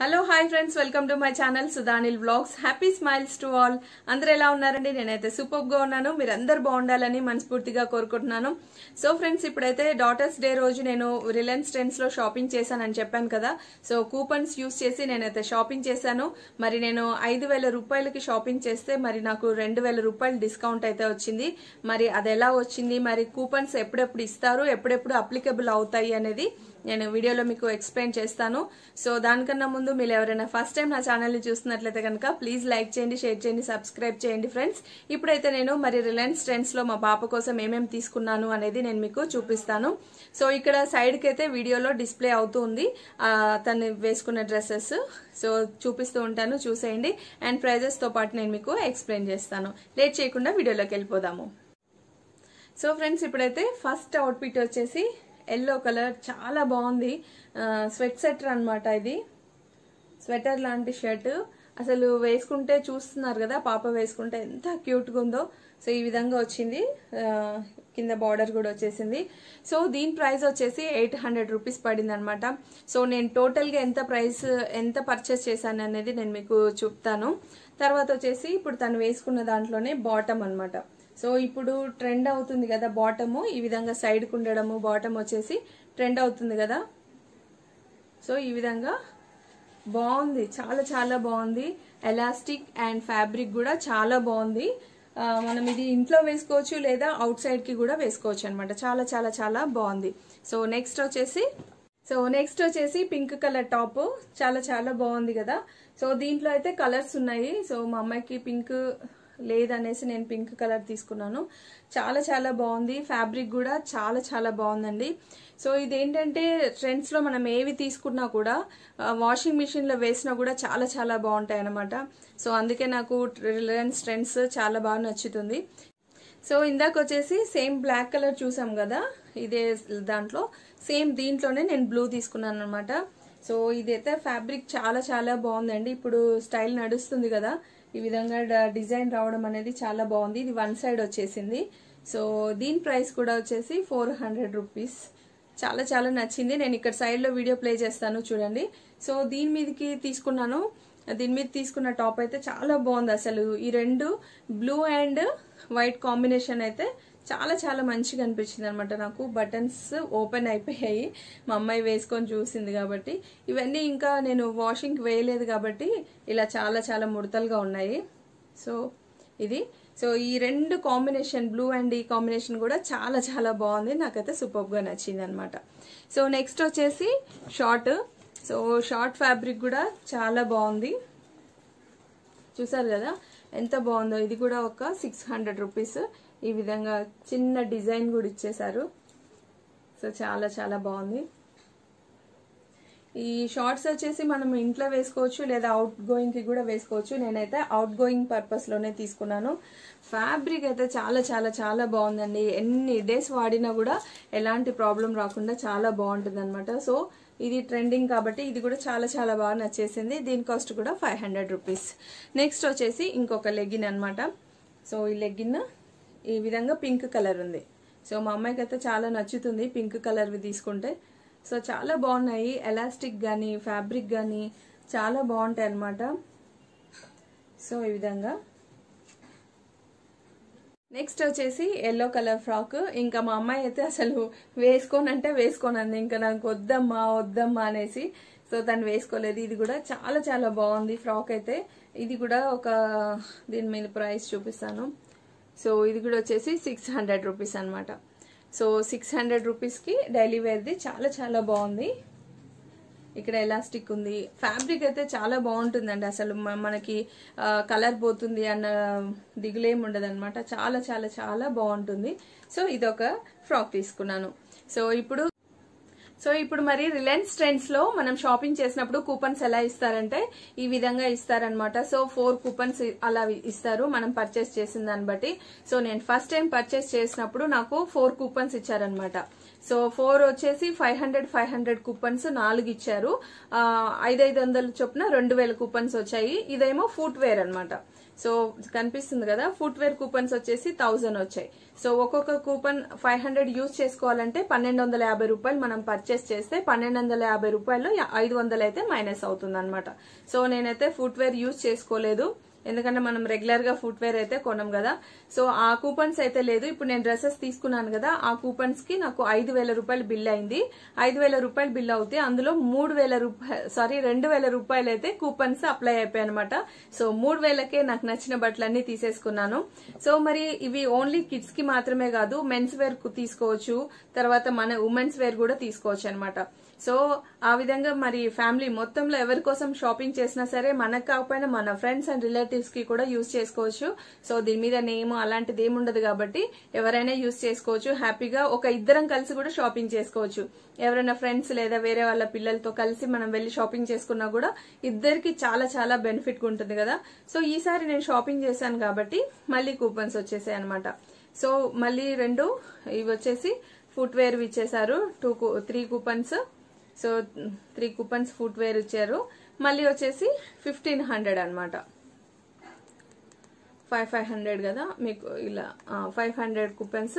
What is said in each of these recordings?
hello hi friends welcome to my channel Sudhanil blogs happy smiles to all అందరు ఎలా ఉన్నారండి నేనైతే గా ఉన్నాను మీరందరు బాగుండాలని మనస్ఫూర్తిగా కోరుకుంటున్నాను సో ఫ్రెండ్స్ ఇప్పుడైతే డాటర్స్ డే రోజు నేను రిలయన్స్ లో షాపింగ్ చేశానని చెప్పాను కదా సో కూపన్స్ యూస్ చేసి నేనైతే షాపింగ్ చేశాను మరి నేను ఐదు రూపాయలకి షాపింగ్ చేస్తే మరి నాకు రెండు రూపాయలు డిస్కౌంట్ అయితే వచ్చింది మరి అది ఎలా వచ్చింది మరి కూపన్స్ ఎప్పుడెప్పుడు ఇస్తారు ఎప్పుడెప్పుడు అప్లికబుల్ అవుతాయి అనేది నేను వీడియోలో మీకు ఎక్స్ప్లెయిన్ చేస్తాను సో దానికన్నా ముందు మీరు ఎవరైనా ఫస్ట్ టైం నా ఛానల్ని చూస్తున్నట్లయితే కనుక ప్లీజ్ లైక్ చేయండి షేర్ చేయండి సబ్స్క్రైబ్ చేయండి ఫ్రెండ్స్ ఇప్పుడైతే నేను మరి రిలయన్స్ ట్రెండ్స్లో మా పాప కోసం ఏమేమి తీసుకున్నాను అనేది నేను మీకు చూపిస్తాను సో ఇక్కడ సైడ్కి అయితే వీడియోలో డిస్ప్లే అవుతూ ఉంది తను వేసుకున్న డ్రెస్సెస్ సో చూపిస్తూ ఉంటాను చూసేయండి అండ్ ప్రైజెస్తో పాటు నేను మీకు ఎక్స్ప్లెయిన్ చేస్తాను లేట్ చేయకుండా వీడియోలోకి వెళ్ళిపోదాము సో ఫ్రెండ్స్ ఇప్పుడైతే ఫస్ట్ అవుట్ఫిట్ వచ్చేసి ఎల్లో కలర్ చాలా బాగుంది స్వెట్ సెటర్ అనమాట ఇది స్వెటర్ లాంటి షర్ట్ అసలు వేసుకుంటే చూస్తున్నారు కదా పాప వేసుకుంటే ఎంత క్యూట్గా ఉందో సో ఈ విధంగా వచ్చింది కింద బార్డర్ కూడా వచ్చేసింది సో దీని ప్రైస్ వచ్చేసి ఎయిట్ హండ్రెడ్ రూపీస్ పడింది అనమాట సో నేను టోటల్గా ఎంత ప్రైస్ ఎంత పర్చేస్ చేశాను అనేది నేను మీకు చూపుతాను తర్వాత వచ్చేసి ఇప్పుడు తను వేసుకున్న దాంట్లోనే బాటమ్ అనమాట సో ఇప్పుడు ట్రెండ్ అవుతుంది కదా బాటము ఈ విధంగా సైడ్కు ఉండడము బాటమ్ వచ్చేసి ట్రెండ్ అవుతుంది కదా సో ఈ విధంగా బాగుంది చాలా చాలా బాగుంది ఎలాస్టిక్ అండ్ ఫ్యాబ్రిక్ కూడా చాలా బాగుంది మనం ఇది ఇంట్లో వేసుకోవచ్చు లేదా అవుట్ కి కూడా వేసుకోవచ్చు అనమాట చాలా చాలా చాలా బాగుంది సో నెక్స్ట్ వచ్చేసి సో నెక్స్ట్ వచ్చేసి పింక్ కలర్ టాప్ చాలా చాలా బాగుంది కదా సో దీంట్లో అయితే కలర్స్ ఉన్నాయి సో మా అమ్మాయికి పింక్ లేదనేసి నేను పింక్ కలర్ తీసుకున్నాను చాలా చాలా బాగుంది ఫ్యాబ్రిక్ కూడా చాలా చాలా బాగుందండి సో ఇదేంటంటే ట్రెండ్స్లో మనం ఏవి తీసుకున్నా కూడా వాషింగ్ మిషన్లో వేసినా కూడా చాలా చాలా బాగుంటాయి అన్నమాట సో అందుకే నాకు రిలయన్స్ ట్రెండ్స్ చాలా బాగా నచ్చుతుంది సో ఇందాక వచ్చేసి సేమ్ బ్లాక్ కలర్ చూసాం కదా ఇదే దాంట్లో సేమ్ దీంట్లోనే నేను బ్లూ తీసుకున్నాను అనమాట సో ఇదైతే ఫ్యాబ్రిక్ చాలా చాలా బాగుందండి ఇప్పుడు స్టైల్ నడుస్తుంది కదా ఈ విధంగా డిజైన్ రావడం అనేది చాలా బాగుంది ఇది వన్ సైడ్ వచ్చేసింది సో దీని ప్రైస్ కూడా వచ్చేసి ఫోర్ హండ్రెడ్ రూపీస్ చాలా చాలా నచ్చింది నేను ఇక్కడ సైడ్లో వీడియో ప్లే చేస్తాను చూడండి సో దీని మీదకి తీసుకున్నాను దీని మీద తీసుకున్న టాప్ అయితే చాలా బాగుంది అసలు ఈ రెండు బ్లూ అండ్ వైట్ కాంబినేషన్ అయితే చాలా చాలా మంచిగా అనిపించింది అనమాట నాకు బటన్స్ ఓపెన్ అయిపోయాయి మా అమ్మాయి వేసుకొని చూసింది కాబట్టి ఇవన్నీ ఇంకా నేను వాషింగ్కి వేయలేదు కాబట్టి ఇలా చాలా చాలా ముడతలుగా ఉన్నాయి సో ఇది సో ఈ రెండు కాంబినేషన్ బ్లూ అండ్ ఈ కాంబినేషన్ కూడా చాలా చాలా బాగుంది నాకైతే సూపర్గా నచ్చింది అనమాట సో నెక్స్ట్ వచ్చేసి షార్ట్ సో షార్ట్ ఫ్యాబ్రిక్ కూడా చాలా బాగుంది చూసారు కదా ఎంత బాగుందో ఇది కూడా ఒక సిక్స్ హండ్రెడ్ రూపీస్ ఈ విధంగా చిన్న డిజైన్ కూడా ఇచ్చేశారు సో చాలా చాలా బాగుంది ఈ షార్ట్స్ వచ్చేసి మనం ఇంట్లో వేసుకోవచ్చు లేదా అవుట్ గోయింగ్కి కూడా వేసుకోవచ్చు నేనైతే అవుట్ గోయింగ్ పర్పస్లోనే తీసుకున్నాను ఫ్యాబ్రిక్ అయితే చాలా చాలా చాలా బాగుందండి ఎన్ని డేస్ వాడినా కూడా ఎలాంటి ప్రాబ్లం రాకుండా చాలా బాగుంటుంది అనమాట సో ఇది ట్రెండింగ్ కాబట్టి ఇది కూడా చాలా చాలా బాగా నచ్చేసింది దీని కాస్ట్ కూడా ఫైవ్ హండ్రెడ్ రూపీస్ నెక్స్ట్ వచ్చేసి ఇంకొక లెగిన్ అనమాట సో ఈ లెగిన్ ఈ విధంగా పింక్ కలర్ ఉంది సో మా అమ్మాయికి అయితే చాలా నచ్చుతుంది పింక్ కలర్వి తీసుకుంటే సో చాలా బాగున్నాయి ఎలాస్టిక్ కానీ ఫ్యాబ్రిక్ కానీ చాలా బాగుంటాయి అనమాట సో ఈ విధంగా నెక్స్ట్ వచ్చేసి ఎల్లో కలర్ ఫ్రాక్ ఇంకా మా అమ్మాయి అయితే అసలు వేసుకోనంటే వేసుకోనంది ఇంకా నాకు వద్దమ్మా వద్దమ్మా అనేసి సో తను వేసుకోలేదు ఇది కూడా చాలా చాలా బాగుంది ఫ్రాక్ అయితే ఇది కూడా ఒక దీని మీద ప్రైస్ చూపిస్తాను సో ఇది కూడా వచ్చేసి సిక్స్ హండ్రెడ్ రూపీస్ అనమాట సో సిక్స్ హండ్రెడ్ రూపీస్కి డైలీ వేర్ది చాలా చాలా బాగుంది ఇక్కడ ఎలాస్టిక్ ఉంది ఫ్యాబ్రిక్ అయితే చాలా బాగుంటుందండి అసలు మనకి కలర్ పోతుంది అన్న ఉండదు అనమాట చాలా చాలా చాలా బాగుంటుంది సో ఇదొక ఫ్రాక్ తీసుకున్నాను సో ఇప్పుడు సో ఇప్పుడు మరి రిలయన్స్ ట్రెండ్స్ లో మనం షాపింగ్ చేసినప్పుడు కూపన్స్ ఎలా ఇస్తారంటే ఈ విధంగా ఇస్తారనమాట సో ఫోర్ కూపన్స్ అలా ఇస్తారు మనం పర్చేస్ చేసిన దాన్ని బట్టి సో నేను ఫస్ట్ టైం పర్చేస్ చేసినప్పుడు నాకు ఫోర్ కూపన్స్ ఇచ్చారనమాట సో ఫోర్ వచ్చేసి five hundred five hundred coupons నాలుగు ఇచ్చారు ఐదైదు వందలు చొప్పున రెండు వేల కూపన్స్ వచ్చాయి ఇదేమో వేర్ అనమాట సో కనిపిస్తుంది కదా ఫుట్వేర్ కూపన్స్ వచ్చేసి థౌజండ్ వచ్చాయి సో ఒక్కొక్క కూపన్ ఫైవ్ హండ్రెడ్ యూజ్ చేసుకోవాలంటే పన్నెండు వందల యాభై రూపాయలు మనం పర్చేస్ చేస్తే పన్నెండు వందల యాభై రూపాయలు ఐదు వందలు అయితే మైనస్ అవుతుంది అనమాట సో నేనైతే ఫుట్వేర్ యూజ్ చేసుకోలేదు ఎందుకంటే మనం రెగ్యులర్ గా వేర్ అయితే కొనం కదా సో ఆ కూపన్స్ అయితే లేదు ఇప్పుడు నేను డ్రెస్సెస్ తీసుకున్నాను కదా ఆ కూపన్స్ కి నాకు ఐదు వేల రూపాయలు బిల్ అయింది ఐదు వేల రూపాయలు బిల్ అవుతే అందులో మూడు వేల రూపాయలు సారీ రెండు వేల రూపాయలు అయితే కూపన్స్ అప్లై అయిపోయాయి అనమాట సో మూడు వేలకే నాకు నచ్చిన బట్టలన్నీ తీసేసుకున్నాను సో మరి ఇవి ఓన్లీ కిడ్స్ కి మాత్రమే కాదు మెన్స్ వేర్ తీసుకోవచ్చు తర్వాత మన ఉమెన్స్ వేర్ కూడా తీసుకోవచ్చు అనమాట సో ఆ విధంగా మరి ఫ్యామిలీ మొత్తంలో ఎవరి కోసం షాపింగ్ చేసినా సరే మనకు కాకపోయినా మన ఫ్రెండ్స్ అండ్ రిలేటివ్స్ రిలేటివ్స్ కి కూడా యూజ్ చేసుకోవచ్చు సో దీని మీద నేమ్ అలాంటిది ఏమి ఉండదు కాబట్టి ఎవరైనా యూజ్ చేసుకోవచ్చు హ్యాపీగా ఒక ఇద్దరం కలిసి కూడా షాపింగ్ చేసుకోవచ్చు ఎవరైనా ఫ్రెండ్స్ లేదా వేరే వాళ్ళ పిల్లలతో కలిసి మనం వెళ్లి షాపింగ్ చేసుకున్నా కూడా ఇద్దరికి చాలా చాలా బెనిఫిట్ ఉంటుంది కదా సో ఈసారి నేను షాపింగ్ చేశాను కాబట్టి మళ్ళీ కూపన్స్ వచ్చేసాయి అనమాట సో మళ్ళీ రెండు ఇవి వచ్చేసి ఫుట్వేర్ ఇచ్చేసారు two three coupons so three coupons footwear ఇచ్చారు మళ్ళీ వచ్చేసి ఫిఫ్టీన్ హండ్రెడ్ అనమాట ఫైవ్ ఫైవ్ హండ్రెడ్ కదా మీకు ఇలా ఫైవ్ హండ్రెడ్ కూపెన్స్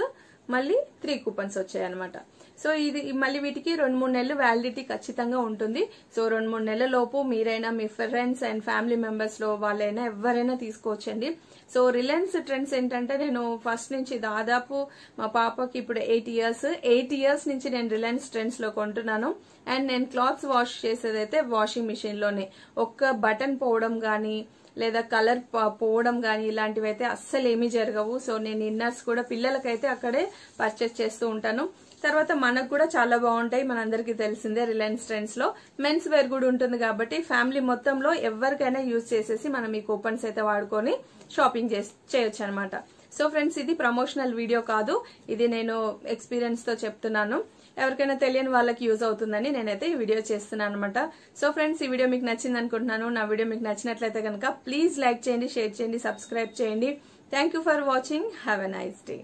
మళ్ళీ త్రీ కూపన్స్ వచ్చాయి అనమాట సో ఇది మళ్ళీ వీటికి రెండు మూడు నెలలు వ్యాలిడిటీ ఖచ్చితంగా ఉంటుంది సో రెండు మూడు నెలల లోపు మీరైనా మీ ఫ్రెండ్స్ అండ్ ఫ్యామిలీ మెంబర్స్ లో వాళ్ళైనా ఎవరైనా తీసుకోవచ్చండి సో రిలయన్స్ ట్రెండ్స్ ఏంటంటే నేను ఫస్ట్ నుంచి దాదాపు మా పాపకి ఇప్పుడు ఎయిట్ ఇయర్స్ ఎయిట్ ఇయర్స్ నుంచి నేను రిలయన్స్ ట్రెండ్స్ లో కొంటున్నాను అండ్ నేను క్లాత్స్ వాష్ చేసేదైతే వాషింగ్ మిషన్ లోనే ఒక్క బటన్ పోవడం కానీ లేదా కలర్ పోవడం కానీ ఇలాంటివి అయితే అస్సలు ఏమీ జరగవు సో నేను ఇన్నర్స్ కూడా పిల్లలకైతే అక్కడే పర్చేస్ చేస్తూ ఉంటాను తర్వాత మనకు కూడా చాలా బాగుంటాయి మనందరికీ తెలిసిందే రిలయన్స్ ట్రెండ్స్ లో మెన్స్ వేర్ కూడా ఉంటుంది కాబట్టి ఫ్యామిలీ మొత్తంలో ఎవరికైనా యూజ్ చేసేసి మనం ఈ కూపన్స్ అయితే వాడుకొని షాపింగ్ చేయొచ్చు అనమాట సో ఫ్రెండ్స్ ఇది ప్రమోషనల్ వీడియో కాదు ఇది నేను ఎక్స్పీరియన్స్ తో చెప్తున్నాను ఎవరికైనా తెలియని వాళ్ళకి యూజ్ అవుతుందని నేనైతే ఈ వీడియో చేస్తున్నాను అనమాట సో ఫ్రెండ్స్ ఈ వీడియో మీకు నచ్చింది అనుకుంటున్నాను నా వీడియో మీకు నచ్చినట్లయితే కనుక ప్లీజ్ లైక్ చేయండి షేర్ చేయండి సబ్స్క్రైబ్ చేయండి thank for watching have a nice day